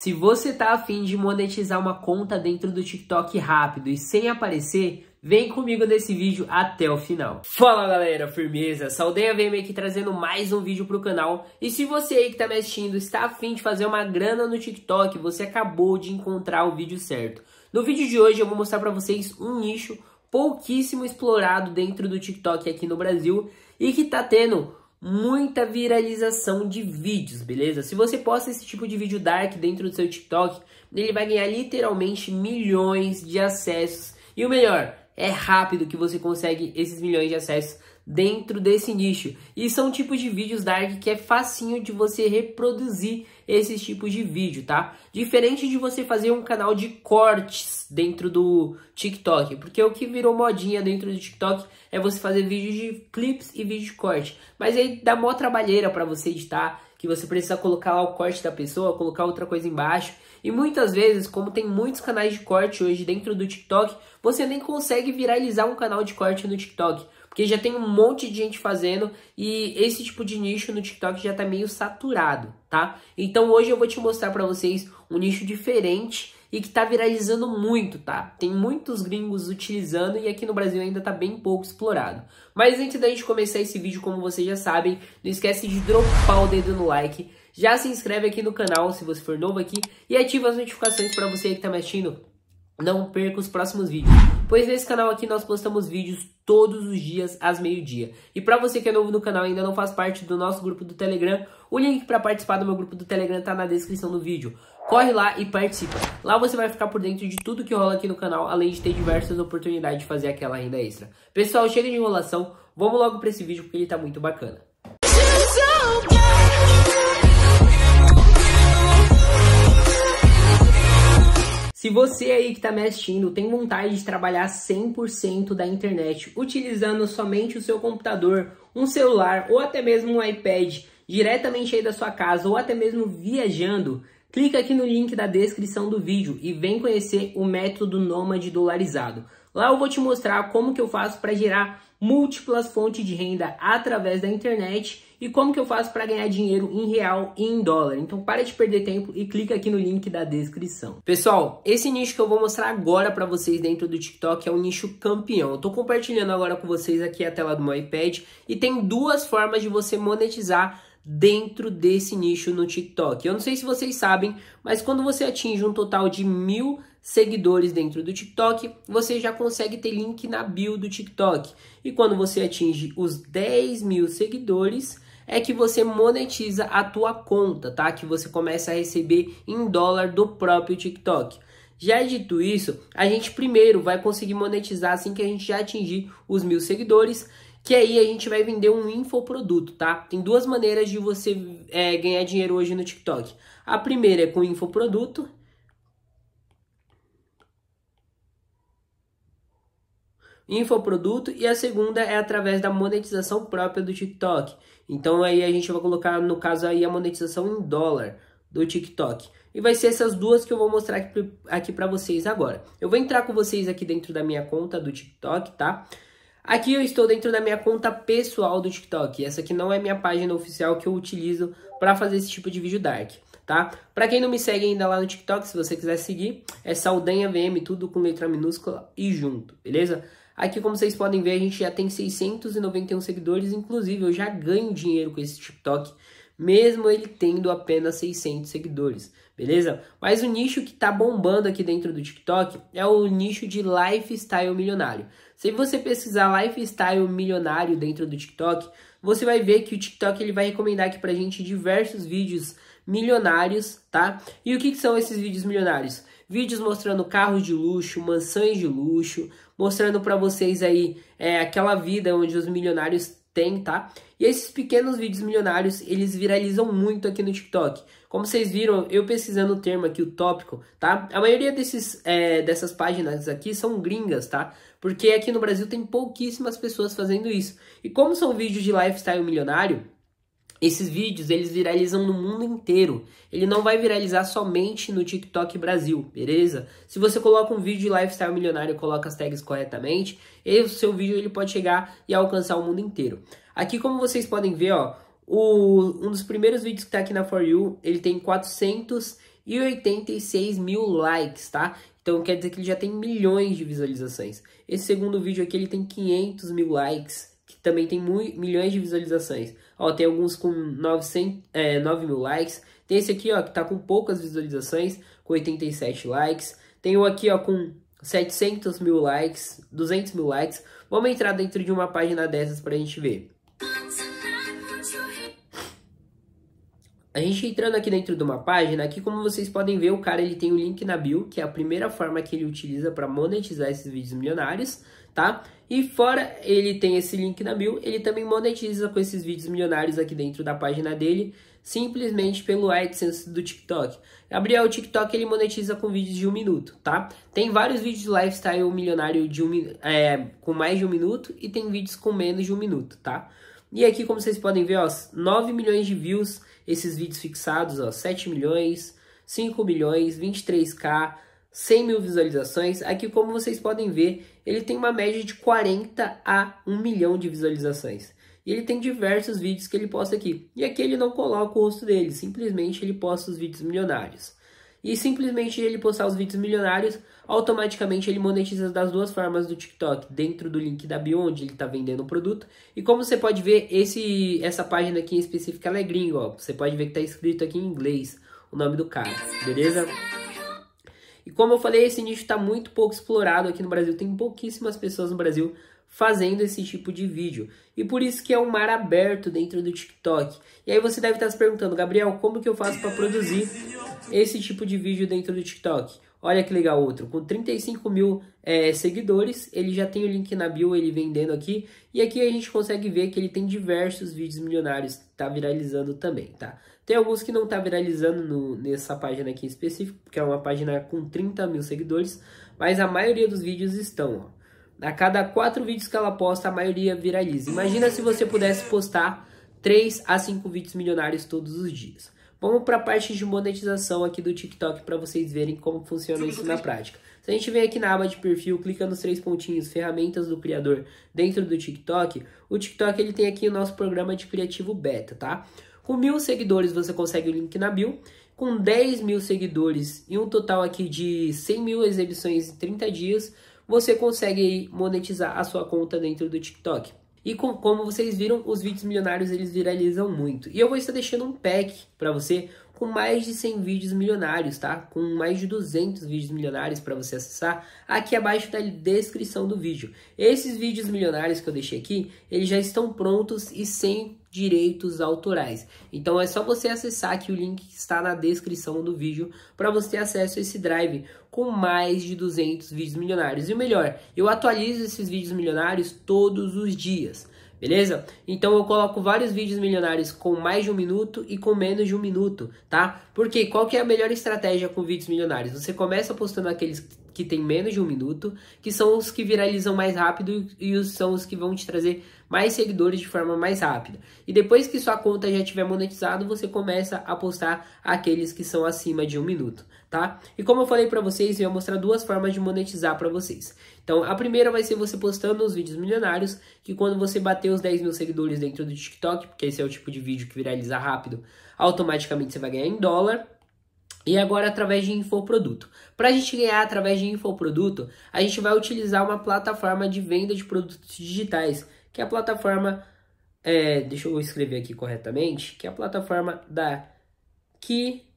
Se você tá afim de monetizar uma conta dentro do TikTok rápido e sem aparecer, vem comigo nesse vídeo até o final. Fala galera, firmeza! Saldanha VM aqui trazendo mais um vídeo pro canal. E se você aí que tá me assistindo está afim de fazer uma grana no TikTok, você acabou de encontrar o vídeo certo. No vídeo de hoje eu vou mostrar para vocês um nicho pouquíssimo explorado dentro do TikTok aqui no Brasil e que tá tendo muita viralização de vídeos, beleza? Se você posta esse tipo de vídeo dark dentro do seu TikTok, ele vai ganhar literalmente milhões de acessos. E o melhor, é rápido que você consegue esses milhões de acessos dentro desse nicho. E são tipos de vídeos dark que é facinho de você reproduzir esses tipos de vídeo, tá? Diferente de você fazer um canal de cortes dentro do TikTok, porque o que virou modinha dentro do TikTok é você fazer vídeos de clips e vídeo de corte. Mas aí dá mó trabalheira para você editar, que você precisa colocar lá o corte da pessoa, colocar outra coisa embaixo. E muitas vezes, como tem muitos canais de corte hoje dentro do TikTok, você nem consegue viralizar um canal de corte no TikTok que já tem um monte de gente fazendo e esse tipo de nicho no TikTok já tá meio saturado, tá? Então hoje eu vou te mostrar para vocês um nicho diferente e que tá viralizando muito, tá? Tem muitos gringos utilizando e aqui no Brasil ainda tá bem pouco explorado. Mas antes da gente começar esse vídeo, como vocês já sabem, não esquece de dropar o dedo no like, já se inscreve aqui no canal se você for novo aqui e ativa as notificações para você que tá me assistindo não perca os próximos vídeos, pois nesse canal aqui nós postamos vídeos todos os dias às meio-dia. E para você que é novo no canal e ainda não faz parte do nosso grupo do Telegram, o link para participar do meu grupo do Telegram tá na descrição do vídeo. Corre lá e participa. Lá você vai ficar por dentro de tudo que rola aqui no canal, além de ter diversas oportunidades de fazer aquela renda extra. Pessoal, chega de enrolação, vamos logo para esse vídeo porque ele tá muito bacana. Se você aí que está me assistindo tem vontade de trabalhar 100% da internet utilizando somente o seu computador, um celular ou até mesmo um iPad diretamente aí da sua casa ou até mesmo viajando, clica aqui no link da descrição do vídeo e vem conhecer o método Nômade Dolarizado. Lá eu vou te mostrar como que eu faço para gerar múltiplas fontes de renda através da internet e como que eu faço para ganhar dinheiro em real e em dólar. Então para de perder tempo e clica aqui no link da descrição. Pessoal, esse nicho que eu vou mostrar agora para vocês dentro do TikTok é um nicho campeão. Eu tô compartilhando agora com vocês aqui a tela do meu iPad e tem duas formas de você monetizar dentro desse nicho no TikTok. Eu não sei se vocês sabem, mas quando você atinge um total de mil seguidores dentro do TikTok, você já consegue ter link na bio do TikTok. E quando você atinge os 10 mil seguidores, é que você monetiza a tua conta, tá? Que você começa a receber em dólar do próprio TikTok. Já dito isso, a gente primeiro vai conseguir monetizar assim que a gente já atingir os mil seguidores, que aí a gente vai vender um infoproduto, tá? Tem duas maneiras de você é, ganhar dinheiro hoje no TikTok. A primeira é com infoproduto infoproduto e a segunda é através da monetização própria do TikTok. Então aí a gente vai colocar no caso aí a monetização em dólar do TikTok. E vai ser essas duas que eu vou mostrar aqui, aqui para vocês agora. Eu vou entrar com vocês aqui dentro da minha conta do TikTok, tá? Aqui eu estou dentro da minha conta pessoal do TikTok. Essa aqui não é minha página oficial que eu utilizo para fazer esse tipo de vídeo dark, tá? Para quem não me segue ainda lá no TikTok, se você quiser seguir, é Saldanha VM, tudo com letra minúscula e junto, beleza? Aqui, como vocês podem ver, a gente já tem 691 seguidores, inclusive eu já ganho dinheiro com esse TikTok, mesmo ele tendo apenas 600 seguidores, beleza? Mas o nicho que tá bombando aqui dentro do TikTok é o nicho de lifestyle milionário. Se você pesquisar lifestyle milionário dentro do TikTok, você vai ver que o TikTok ele vai recomendar aqui pra gente diversos vídeos milionários, tá? E o que, que são esses vídeos milionários? vídeos mostrando carros de luxo, mansões de luxo, mostrando para vocês aí é, aquela vida onde os milionários têm, tá? E esses pequenos vídeos milionários, eles viralizam muito aqui no TikTok. Como vocês viram, eu pesquisando o termo aqui, o tópico, tá? A maioria desses, é, dessas páginas aqui são gringas, tá? Porque aqui no Brasil tem pouquíssimas pessoas fazendo isso. E como são vídeos de lifestyle milionário, esses vídeos eles viralizam no mundo inteiro. Ele não vai viralizar somente no TikTok Brasil, beleza? Se você coloca um vídeo de lifestyle milionário e coloca as tags corretamente, o seu vídeo ele pode chegar e alcançar o mundo inteiro. Aqui como vocês podem ver, ó, o, um dos primeiros vídeos que está aqui na For You, ele tem 486 mil likes, tá? Então quer dizer que ele já tem milhões de visualizações. Esse segundo vídeo aqui ele tem 500 mil likes, que também tem milhões de visualizações. Ó, tem alguns com 900, é, 9 mil likes. Tem esse aqui, ó, que tá com poucas visualizações, com 87 likes. Tem o aqui, ó, com 700 mil likes, 200 mil likes. Vamos entrar dentro de uma página dessas pra gente ver. A gente entrando aqui dentro de uma página, aqui como vocês podem ver, o cara ele tem o um link na bio, que é a primeira forma que ele utiliza para monetizar esses vídeos milionários tá? E fora ele tem esse link na bio, ele também monetiza com esses vídeos milionários aqui dentro da página dele, simplesmente pelo AdSense do TikTok. Gabriel, o TikTok ele monetiza com vídeos de um minuto, tá? Tem vários vídeos de lifestyle milionário de um, é, com mais de um minuto e tem vídeos com menos de um minuto, tá? E aqui, como vocês podem ver, ó, 9 milhões de views, esses vídeos fixados, ó, 7 milhões, 5 milhões, 23k, 100 mil visualizações. Aqui, como vocês podem ver, ele tem uma média de 40 a 1 milhão de visualizações. E ele tem diversos vídeos que ele posta aqui. E aqui ele não coloca o rosto dele, simplesmente ele posta os vídeos milionários. E simplesmente ele postar os vídeos milionários, automaticamente ele monetiza das duas formas do TikTok, dentro do link da bio onde ele está vendendo o produto. E como você pode ver, esse, essa página aqui em específico ela é gringo ó. Você pode ver que está escrito aqui em inglês o nome do cara, beleza? E como eu falei, esse nicho está muito pouco explorado aqui no Brasil. Tem pouquíssimas pessoas no Brasil fazendo esse tipo de vídeo. E por isso que é um mar aberto dentro do TikTok. E aí você deve estar se perguntando, Gabriel, como que eu faço para produzir esse tipo de vídeo dentro do TikTok? Olha que legal outro, com 35 mil é, seguidores, ele já tem o link na bio, ele vendendo aqui, e aqui a gente consegue ver que ele tem diversos vídeos milionários, tá viralizando também, tá? Tem alguns que não tá viralizando no, nessa página aqui em específico, porque é uma página com 30 mil seguidores, mas a maioria dos vídeos estão, ó. A cada quatro vídeos que ela posta, a maioria viraliza. Imagina se você pudesse postar 3 a 5 vídeos milionários todos os dias. Vamos para a parte de monetização aqui do TikTok para vocês verem como funciona isso na prática. Se a gente vem aqui na aba de perfil, clica nos três pontinhos, ferramentas do criador dentro do TikTok, o TikTok ele tem aqui o nosso programa de criativo beta, tá? Com mil seguidores você consegue o link na bio, com 10 mil seguidores e um total aqui de 100 mil exibições em 30 dias, você consegue monetizar a sua conta dentro do TikTok. E com, como vocês viram, os vídeos milionários eles viralizam muito. E eu vou estar deixando um pack para você com mais de 100 vídeos milionários, tá? Com mais de 200 vídeos milionários para você acessar aqui abaixo da descrição do vídeo. Esses vídeos milionários que eu deixei aqui, eles já estão prontos e sem direitos autorais. Então é só você acessar aqui o link que está na descrição do vídeo para você ter acesso a esse drive com mais de 200 vídeos milionários. E o melhor, eu atualizo esses vídeos milionários todos os dias. Beleza? Então eu coloco vários vídeos milionários com mais de um minuto e com menos de um minuto, tá? Porque qual que é a melhor estratégia com vídeos milionários? Você começa postando aqueles que tem menos de um minuto, que são os que viralizam mais rápido e são os que vão te trazer mais seguidores de forma mais rápida. E depois que sua conta já tiver monetizado, você começa a postar aqueles que são acima de um minuto, tá? E como eu falei para vocês, eu vou mostrar duas formas de monetizar para vocês. Então, a primeira vai ser você postando os vídeos milionários, que quando você bater os 10 mil seguidores dentro do TikTok, porque esse é o tipo de vídeo que viraliza rápido, automaticamente você vai ganhar em dólar e agora através de infoproduto. Para a gente ganhar através de infoproduto, a gente vai utilizar uma plataforma de venda de produtos digitais, que é a plataforma, é, deixa eu escrever aqui corretamente, que é a plataforma da KiwiFi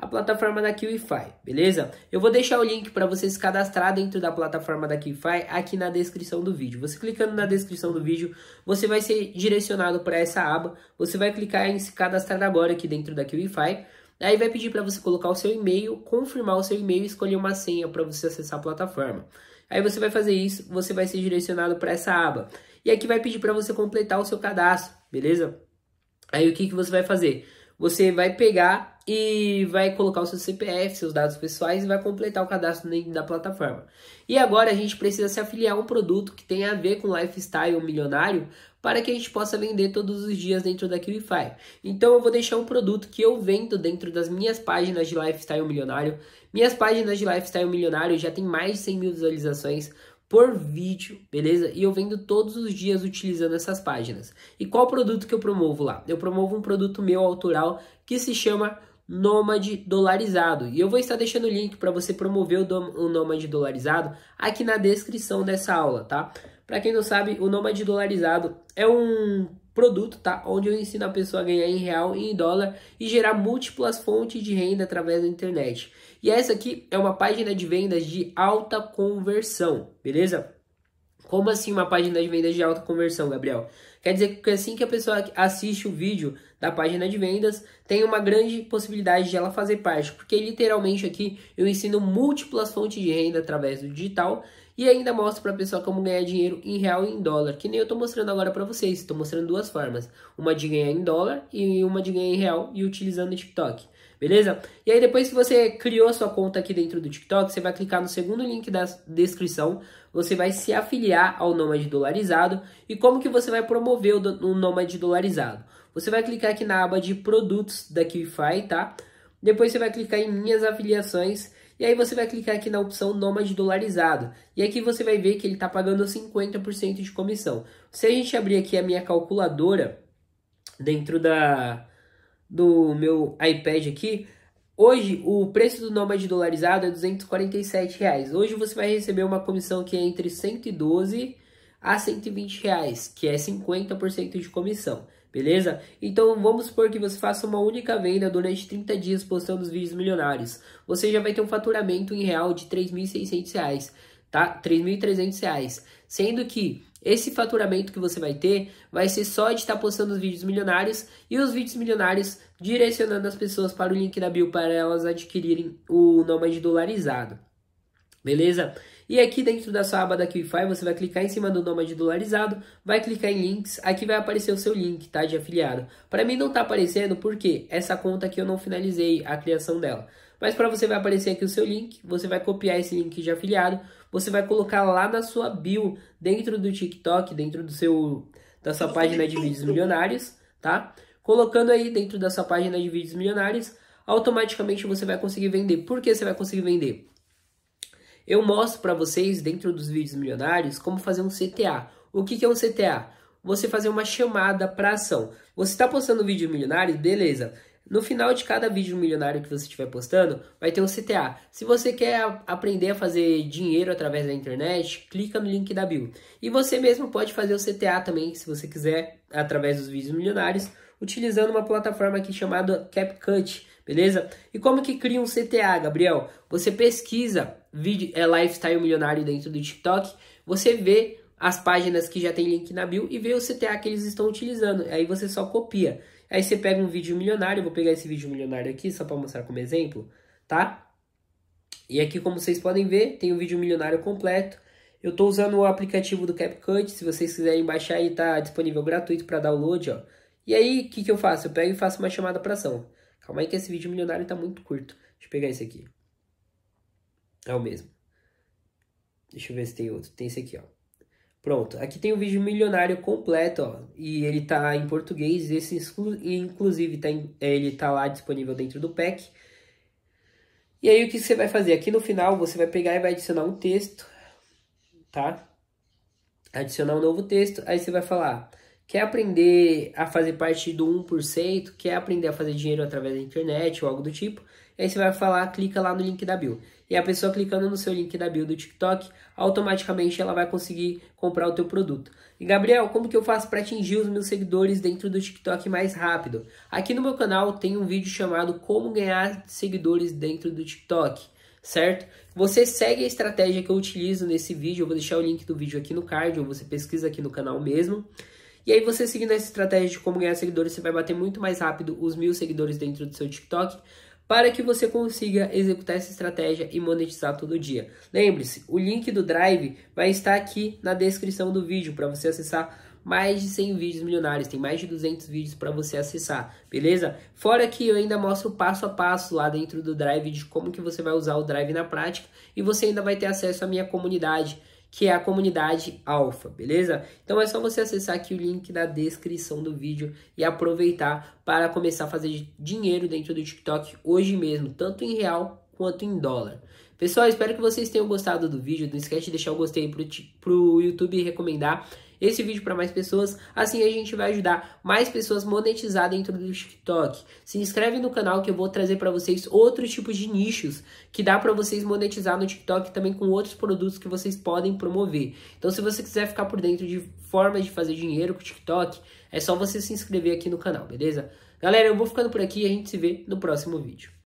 a plataforma da QIFI, beleza? Eu vou deixar o link para você se cadastrar dentro da plataforma da QIFI aqui na descrição do vídeo. Você clicando na descrição do vídeo, você vai ser direcionado para essa aba. Você vai clicar em se cadastrar agora aqui dentro da QIFI. Aí vai pedir para você colocar o seu e-mail, confirmar o seu e-mail e escolher uma senha para você acessar a plataforma. Aí você vai fazer isso, você vai ser direcionado para essa aba. E aqui vai pedir para você completar o seu cadastro, beleza? Aí o que, que você vai fazer? Você vai pegar e vai colocar o seu CPF, seus dados pessoais e vai completar o cadastro da plataforma. E agora a gente precisa se afiliar a um produto que tem a ver com lifestyle milionário para que a gente possa vender todos os dias dentro da Qlify. Então eu vou deixar um produto que eu vendo dentro das minhas páginas de lifestyle milionário. Minhas páginas de lifestyle milionário já tem mais de 100 mil visualizações por vídeo, beleza? E eu vendo todos os dias utilizando essas páginas. E qual produto que eu promovo lá? Eu promovo um produto meu autoral que se chama Nômade Dolarizado. E eu vou estar deixando o link para você promover o, o Nômade Dolarizado aqui na descrição dessa aula, tá? Para quem não sabe, o Nômade Dolarizado é um produto, tá? Onde eu ensino a pessoa a ganhar em real e em dólar e gerar múltiplas fontes de renda através da internet. E essa aqui é uma página de vendas de alta conversão, beleza? Como assim uma página de vendas de alta conversão, Gabriel? Quer dizer que assim que a pessoa assiste o vídeo da página de vendas, tem uma grande possibilidade de ela fazer parte, porque literalmente aqui eu ensino múltiplas fontes de renda através do digital e ainda mostro para a pessoa como ganhar dinheiro em real e em dólar, que nem eu estou mostrando agora para vocês. Estou mostrando duas formas, uma de ganhar em dólar e uma de ganhar em real e utilizando o TikTok beleza? E aí depois que você criou sua conta aqui dentro do TikTok, você vai clicar no segundo link da descrição, você vai se afiliar ao Nômade Dolarizado e como que você vai promover o, o Nômade Dolarizado? Você vai clicar aqui na aba de produtos da Qify, tá? Depois você vai clicar em minhas afiliações e aí você vai clicar aqui na opção Nômade Dolarizado. E aqui você vai ver que ele está pagando 50% de comissão. Se a gente abrir aqui a minha calculadora dentro da, do meu iPad aqui, hoje o preço do Nomad dolarizado é 247 reais. Hoje você vai receber uma comissão que é entre 112 a 120 reais, que é 50% de comissão. Beleza? Então vamos supor que você faça uma única venda durante 30 dias postando os vídeos milionários. Você já vai ter um faturamento em real de R$ reais, tá? R$ reais, sendo que esse faturamento que você vai ter vai ser só de estar postando os vídeos milionários e os vídeos milionários direcionando as pessoas para o link da bio para elas adquirirem o Nômade dolarizado. Beleza? E aqui dentro da sua aba da Qify, você vai clicar em cima do Nômade dolarizado, vai clicar em links, aqui vai aparecer o seu link, tá, de afiliado. Para mim não está aparecendo porque essa conta aqui eu não finalizei a criação dela. Mas para você vai aparecer aqui o seu link, você vai copiar esse link de afiliado, você vai colocar lá na sua bio, dentro do TikTok, dentro do seu da sua página de vídeos milionários, tá? Colocando aí dentro da sua página de vídeos milionários, automaticamente você vai conseguir vender. Por que você vai conseguir vender? Eu mostro para vocês dentro dos vídeos milionários como fazer um CTA. O que, que é um CTA? Você fazer uma chamada para ação. Você está postando um vídeo milionário, beleza? No final de cada vídeo milionário que você estiver postando, vai ter um CTA. Se você quer aprender a fazer dinheiro através da internet, clica no link da bio. E você mesmo pode fazer o CTA também, se você quiser, através dos vídeos milionários, utilizando uma plataforma aqui chamada CapCut, beleza? E como que cria um CTA, Gabriel? Você pesquisa vídeo, é, lifestyle milionário dentro do TikTok, você vê as páginas que já tem link na bio e vê o CTA que eles estão utilizando. Aí você só copia. Aí você pega um vídeo milionário, eu vou pegar esse vídeo milionário aqui só para mostrar como exemplo, tá? E aqui, como vocês podem ver, tem o um vídeo milionário completo. Eu estou usando o aplicativo do CapCut, se vocês quiserem baixar aí, tá disponível gratuito para download, ó. E aí, o que, que eu faço? Eu pego e faço uma chamada para ação. Calma aí que esse vídeo milionário está muito curto. Deixa eu pegar esse aqui. É o mesmo. Deixa eu ver se tem outro. Tem esse aqui, ó. Pronto, aqui tem o um vídeo milionário completo, ó, e ele tá em português, esse inclusive tá em, ele tá lá disponível dentro do pack. E aí o que você vai fazer? Aqui no final você vai pegar e vai adicionar um texto, tá? Adicionar um novo texto, aí você vai falar, quer aprender a fazer parte do 1%, quer aprender a fazer dinheiro através da internet ou algo do tipo, aí você vai falar, clica lá no link da bio. E a pessoa clicando no seu link da bio do TikTok, automaticamente ela vai conseguir comprar o teu produto. E Gabriel, como que eu faço para atingir os meus seguidores dentro do TikTok mais rápido? Aqui no meu canal tem um vídeo chamado Como ganhar seguidores dentro do TikTok, certo? Você segue a estratégia que eu utilizo nesse vídeo, eu vou deixar o link do vídeo aqui no card, ou você pesquisa aqui no canal mesmo. E aí você seguindo essa estratégia de como ganhar seguidores, você vai bater muito mais rápido os mil seguidores dentro do seu TikTok para que você consiga executar essa estratégia e monetizar todo dia. Lembre-se, o link do Drive vai estar aqui na descrição do vídeo para você acessar mais de 100 vídeos milionários, tem mais de 200 vídeos para você acessar, beleza? Fora que eu ainda mostro passo a passo lá dentro do Drive de como que você vai usar o Drive na prática e você ainda vai ter acesso à minha comunidade que é a comunidade Alfa, beleza? Então é só você acessar aqui o link na descrição do vídeo e aproveitar para começar a fazer dinheiro dentro do TikTok hoje mesmo, tanto em real quanto em dólar. Pessoal, espero que vocês tenham gostado do vídeo. Não esquece de deixar o gostei para o YouTube recomendar esse vídeo para mais pessoas, assim a gente vai ajudar mais pessoas monetizar dentro do TikTok. Se inscreve no canal que eu vou trazer para vocês outros tipos de nichos que dá para vocês monetizar no TikTok também com outros produtos que vocês podem promover. Então se você quiser ficar por dentro de formas de fazer dinheiro com o TikTok, é só você se inscrever aqui no canal, beleza? Galera, eu vou ficando por aqui e a gente se vê no próximo vídeo.